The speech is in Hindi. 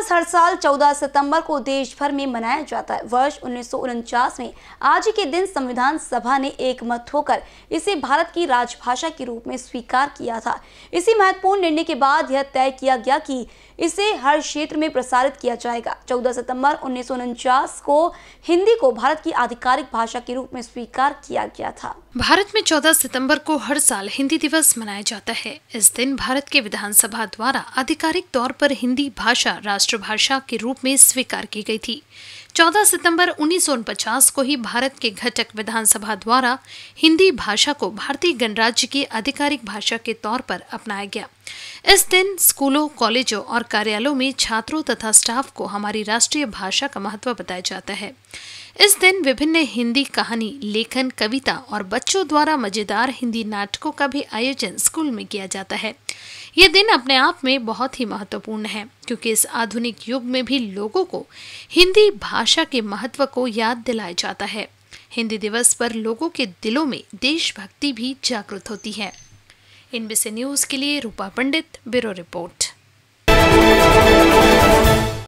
दिवस हर साल 14 सितंबर को देश भर में मनाया जाता है वर्ष उन्नीस में आज के दिन संविधान सभा ने एकमत होकर इसे भारत की राजभाषा के रूप में स्वीकार किया था इसी महत्वपूर्ण निर्णय के बाद यह तय किया गया कि इसे हर क्षेत्र में प्रसारित किया जाएगा 14 सितंबर उन्नीस को हिंदी को भारत की आधिकारिक भाषा के रूप में स्वीकार किया गया था भारत में 14 सितंबर को हर साल हिंदी दिवस मनाया जाता है इस दिन भारत के विधानसभा द्वारा आधिकारिक तौर पर हिंदी भाषा राष्ट्र राष्ट्रभाषा के रूप में स्वीकार की गई थी 14 सितंबर 1949 को ही भारत के घटक विधानसभा द्वारा हिंदी भाषा को भारतीय गणराज्य की आधिकारिक भाषा के तौर पर अपनाया गया इस दिन स्कूलों कॉलेजों और कार्यालयों में छात्रों तथा स्टाफ को हमारी राष्ट्रीय भाषा का महत्व बताया जाता है इस दिन विभिन्न हिंदी कहानी लेखन कविता और बच्चों द्वारा मजेदार हिंदी नाटकों का भी आयोजन स्कूल में किया जाता है ये दिन अपने आप में बहुत ही महत्वपूर्ण है क्योंकि इस आधुनिक युग में भी लोगों को हिंदी भाषा के महत्व को याद दिलाया जाता है हिंदी दिवस पर लोगों के दिलों में देशभक्ति भी जागृत होती है इन बी न्यूज़ के लिए रूपा पंडित ब्यूरो रिपोर्ट